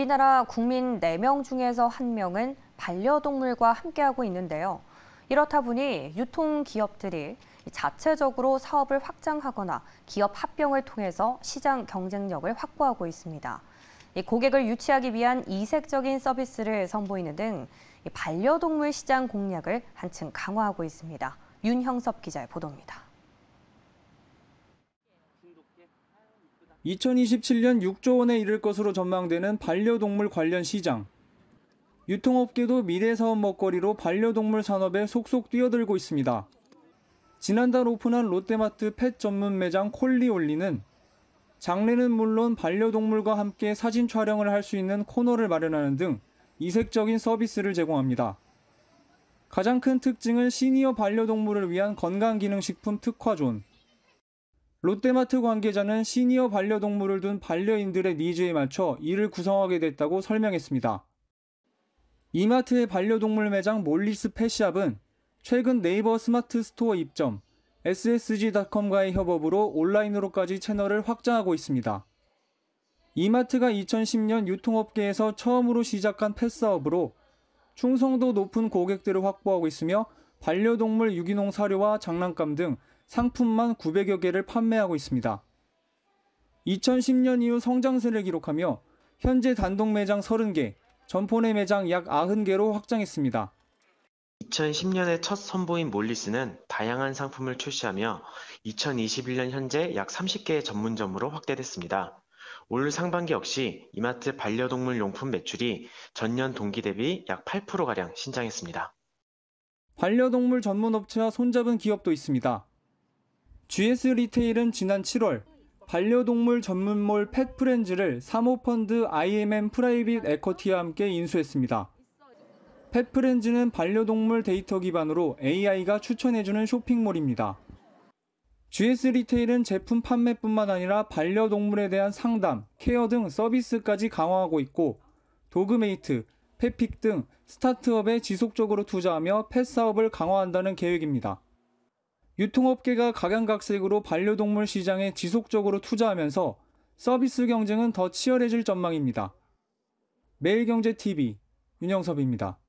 우리나라 국민 4명 중에서 1명은 반려동물과 함께하고 있는데요. 이렇다 보니 유통기업들이 자체적으로 사업을 확장하거나 기업 합병을 통해서 시장 경쟁력을 확보하고 있습니다. 고객을 유치하기 위한 이색적인 서비스를 선보이는 등 반려동물 시장 공략을 한층 강화하고 있습니다. 윤형섭 기자의 보도입니다. 2027년 6조 원에 이를 것으로 전망되는 반려동물 관련 시장. 유통업계도 미래 사업 먹거리로 반려동물 산업에 속속 뛰어들고 있습니다. 지난달 오픈한 롯데마트 펫 전문 매장 콜리올리는 장례는 물론 반려동물과 함께 사진 촬영을 할 수 있는 코너를 마련하는 등 이색적인 서비스를 제공합니다. 가장 큰 특징은 시니어 반려동물을 위한 건강기능식품 특화존, 롯데마트 관계자는 시니어 반려동물을 둔 반려인들의 니즈에 맞춰 이를 구성하게 됐다고 설명했습니다. 이마트의 반려동물 매장 몰리스 펫업은 최근 네이버 스마트 스토어 입점, ssg.com과의 협업으로 온라인으로까지 채널을 확장하고 있습니다. 이마트가 2010년 유통업계에서 처음으로 시작한 패스업으로 충성도 높은 고객들을 확보하고 있으며 반려동물 유기농 사료와 장난감 등 상품만 900여 개를 판매하고 있습니다. 2010년 이후 성장세를 기록하며 현재 단독 매장 30개, 점포 내 매장 약 90개로 확장했습니다. 2010년에 첫 선보인 몰리스는 다양한 상품을 출시하며 2021년 현재 약 30개의 전문점으로 확대됐습니다. 올 상반기 역시 이마트 반려동물 용품 매출이 전년 동기 대비 약 8%가량 신장했습니다. 반려동물 전문 업체와 손잡은 기업도 있습니다. GS 리테일은 지난 7월 반려동물 전문몰 펫프렌즈를 사모펀드 IMM 프라이빗 에커티와 함께 인수했습니다. 펫프렌즈는 반려동물 데이터 기반으로 AI가 추천해주는 쇼핑몰입니다. GS 리테일은 제품 판매뿐만 아니라 반려동물에 대한 상담, 케어 등 서비스까지 강화하고 있고 도그메이트, 펫픽 등 스타트업에 지속적으로 투자하며 펫 사업을 강화한다는 계획입니다. 유통업계가 각양각색으로 반려동물 시장에 지속적으로 투자하면서 서비스 경쟁은 더 치열해질 전망입니다. 매일경제TV 윤영섭입니다.